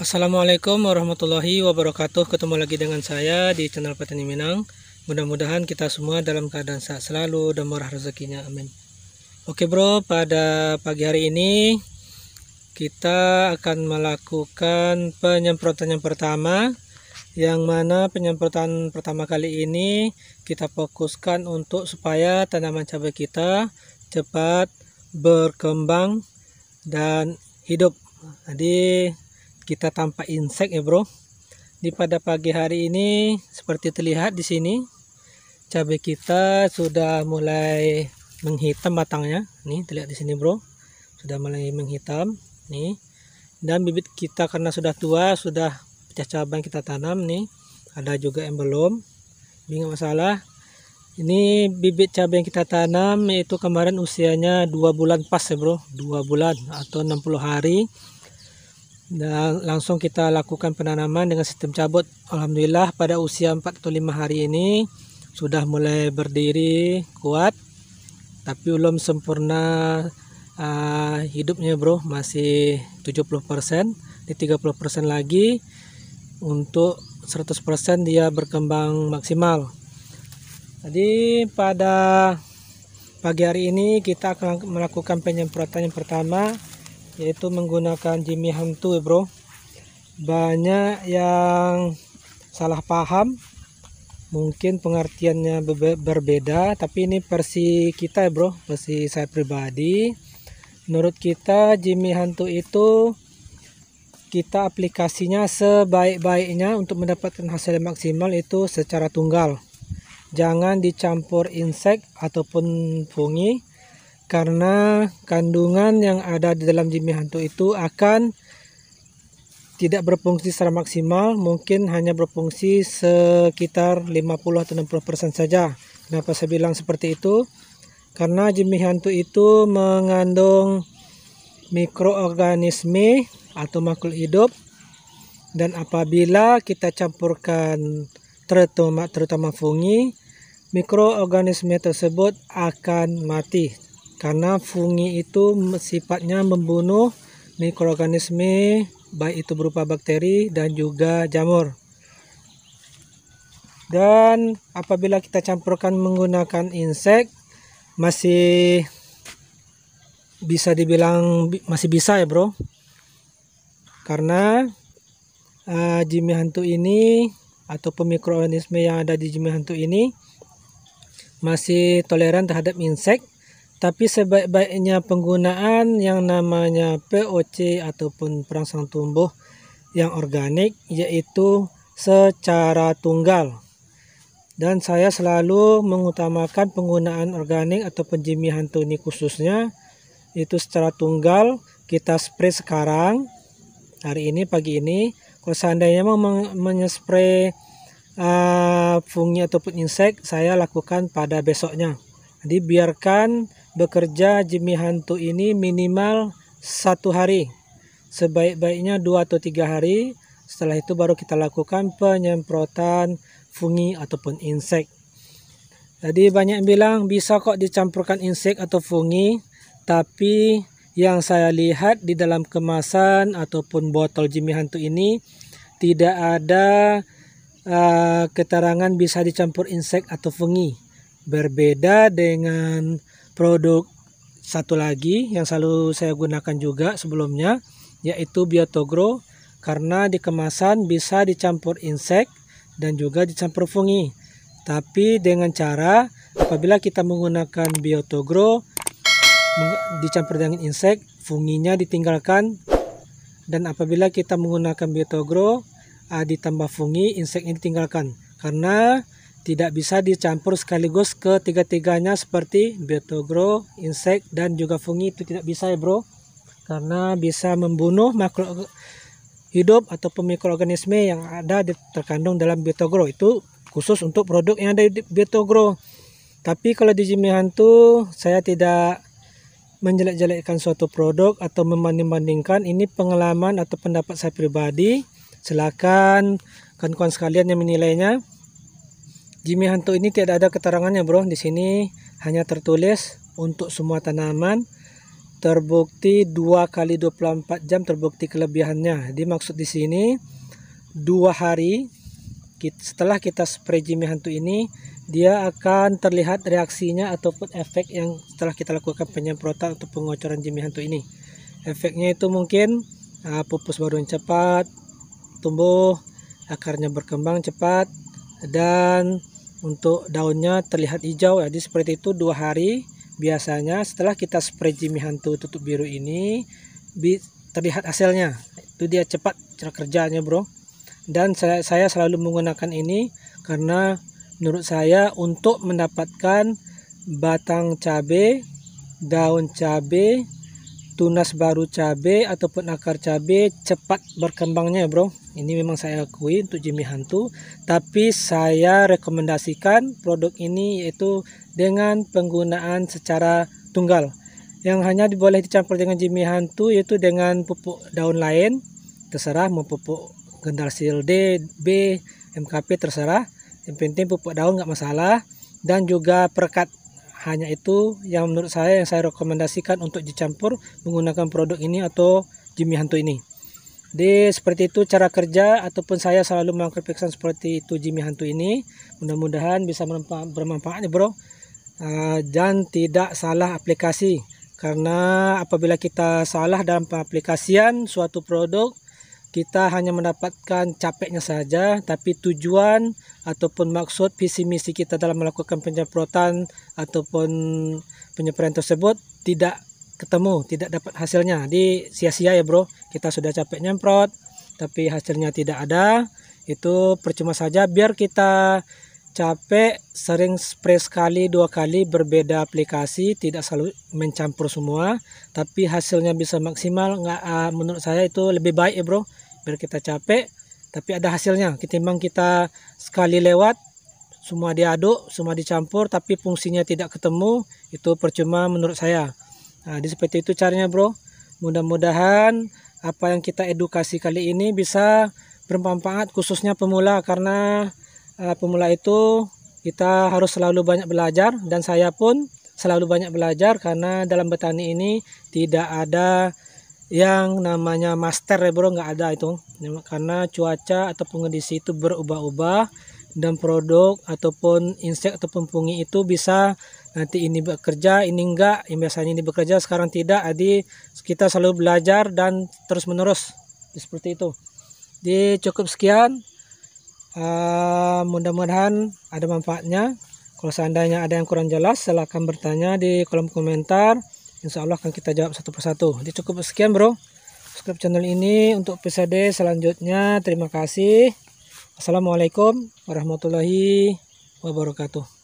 Assalamualaikum warahmatullahi wabarakatuh Ketemu lagi dengan saya di channel Petani Minang Mudah-mudahan kita semua dalam keadaan sehat selalu dan murah rezekinya amin Oke bro pada pagi hari ini Kita akan melakukan penyemprotan yang pertama Yang mana penyemprotan pertama kali ini Kita fokuskan untuk supaya tanaman cabai kita cepat berkembang dan hidup Jadi kita tampak insek ya bro di pada pagi hari ini seperti terlihat di sini cabai kita sudah mulai menghitam batangnya nih terlihat di sini bro sudah mulai menghitam nih dan bibit kita karena sudah tua sudah pecah cabang kita tanam nih ada juga yang belum bingung masalah ini bibit cabai yang kita tanam itu kemarin usianya dua bulan pas ya bro dua bulan atau 60 hari dan langsung kita lakukan penanaman dengan sistem cabut Alhamdulillah pada usia 4 atau 5 hari ini sudah mulai berdiri kuat tapi belum sempurna uh, hidupnya bro masih 70% di 30% lagi untuk 100% dia berkembang maksimal jadi pada pagi hari ini kita akan melakukan penyemprotan yang pertama yaitu menggunakan Jimmy Hantu ya bro banyak yang salah paham mungkin pengertiannya berbeda tapi ini versi kita ya bro versi saya pribadi menurut kita Jimmy Hantu itu kita aplikasinya sebaik-baiknya untuk mendapatkan hasil yang maksimal itu secara tunggal jangan dicampur insek ataupun fungi karena kandungan yang ada di dalam jimmy hantu itu akan tidak berfungsi secara maksimal mungkin hanya berfungsi sekitar 50 atau 60% saja kenapa saya bilang seperti itu karena jimmy hantu itu mengandung mikroorganisme atau makhluk hidup dan apabila kita campurkan terutama terutama fungi mikroorganisme tersebut akan mati karena fungi itu sifatnya membunuh mikroorganisme baik itu berupa bakteri dan juga jamur dan apabila kita campurkan menggunakan insek masih bisa dibilang masih bisa ya bro karena uh, eh, jimi hantu ini atau pemikroorganisme yang ada di jimi hantu ini masih toleran terhadap insek tapi sebaik-baiknya penggunaan yang namanya POC ataupun perangsang tumbuh yang organik yaitu secara tunggal. Dan saya selalu mengutamakan penggunaan organik atau penjimihan ini khususnya itu secara tunggal kita spray sekarang hari ini pagi ini kalau seandainya mau menyespray uh, fungi ataupun insek saya lakukan pada besoknya jadi biarkan bekerja jemi hantu ini minimal satu hari, sebaik-baiknya dua atau tiga hari. Setelah itu baru kita lakukan penyemprotan fungi ataupun insek. Jadi banyak yang bilang bisa kok dicampurkan insek atau fungi, tapi yang saya lihat di dalam kemasan ataupun botol jimi hantu ini tidak ada uh, keterangan bisa dicampur insek atau fungi. Berbeda dengan produk satu lagi yang selalu saya gunakan juga sebelumnya yaitu biotogro karena di kemasan bisa dicampur insek dan juga dicampur fungi tapi dengan cara apabila kita menggunakan biotogro dicampur dengan insek funginya ditinggalkan dan apabila kita menggunakan biotogro ah, ditambah fungi inseknya ditinggalkan karena tidak bisa dicampur sekaligus ke tiga tiganya seperti betogro, insek dan juga fungi itu tidak bisa ya bro karena bisa membunuh makhluk hidup atau mikroorganisme yang ada terkandung dalam betogro itu khusus untuk produk yang ada di betogro tapi kalau di Jimmy Hantu saya tidak menjelek-jelekkan suatu produk atau membanding-bandingkan ini pengalaman atau pendapat saya pribadi silakan kawan-kawan sekalian yang menilainya Jimmy hantu ini tidak ada keterangannya bro. Di sini hanya tertulis untuk semua tanaman terbukti 2 kali 24 jam terbukti kelebihannya. Dimaksud di sini dua hari setelah kita spray Jimmy hantu ini dia akan terlihat reaksinya ataupun efek yang setelah kita lakukan penyemprotan atau pengocoran Jimmy hantu ini. Efeknya itu mungkin uh, pupus baru yang cepat, tumbuh, akarnya berkembang cepat, dan untuk daunnya terlihat hijau ya, jadi seperti itu dua hari biasanya setelah kita spray jimmy hantu tutup biru ini terlihat hasilnya itu dia cepat cara kerjanya bro dan saya, saya selalu menggunakan ini karena menurut saya untuk mendapatkan batang cabai daun cabai tunas baru cabe ataupun akar cabe cepat berkembangnya ya bro ini memang saya akui untuk jimmy hantu tapi saya rekomendasikan produk ini yaitu dengan penggunaan secara tunggal yang hanya boleh dicampur dengan jimmy hantu yaitu dengan pupuk daun lain terserah mau pupuk gendal B, MKP terserah yang penting pupuk daun nggak masalah dan juga perekat hanya itu yang menurut saya yang saya rekomendasikan untuk dicampur menggunakan produk ini atau jimmy hantu ini jadi seperti itu cara kerja ataupun saya selalu mengkritikkan seperti itu jimmy hantu ini mudah-mudahan bisa bermanfaat ya bro ah, dan tidak salah aplikasi karena apabila kita salah dalam pengaplikasian suatu produk kita hanya mendapatkan capeknya saja, tapi tujuan ataupun maksud visi misi kita dalam melakukan penyemprotan ataupun penyemprotan tersebut tidak ketemu, tidak dapat hasilnya. di sia-sia ya bro, kita sudah capek nyemprot, tapi hasilnya tidak ada, itu percuma saja. Biar kita capek, sering spray sekali, dua kali, berbeda aplikasi, tidak selalu mencampur semua, tapi hasilnya bisa maksimal. Nggak, eh, menurut saya itu lebih baik ya bro biar kita capek tapi ada hasilnya ketimbang kita sekali lewat semua diaduk semua dicampur tapi fungsinya tidak ketemu itu percuma menurut saya nah, di seperti itu caranya bro mudah-mudahan apa yang kita edukasi kali ini bisa bermanfaat khususnya pemula karena uh, pemula itu kita harus selalu banyak belajar dan saya pun selalu banyak belajar karena dalam bertani ini tidak ada yang namanya master ya bro nggak ada itu karena cuaca atau kondisi itu berubah-ubah dan produk ataupun insek ataupun fungi itu bisa nanti ini bekerja ini enggak yang biasanya ini bekerja sekarang tidak jadi kita selalu belajar dan terus menerus seperti itu jadi cukup sekian uh, mudah-mudahan ada manfaatnya kalau seandainya ada yang kurang jelas silahkan bertanya di kolom komentar insya Allah akan kita jawab satu persatu jadi cukup sekian bro subscribe channel ini untuk episode selanjutnya terima kasih Assalamualaikum warahmatullahi wabarakatuh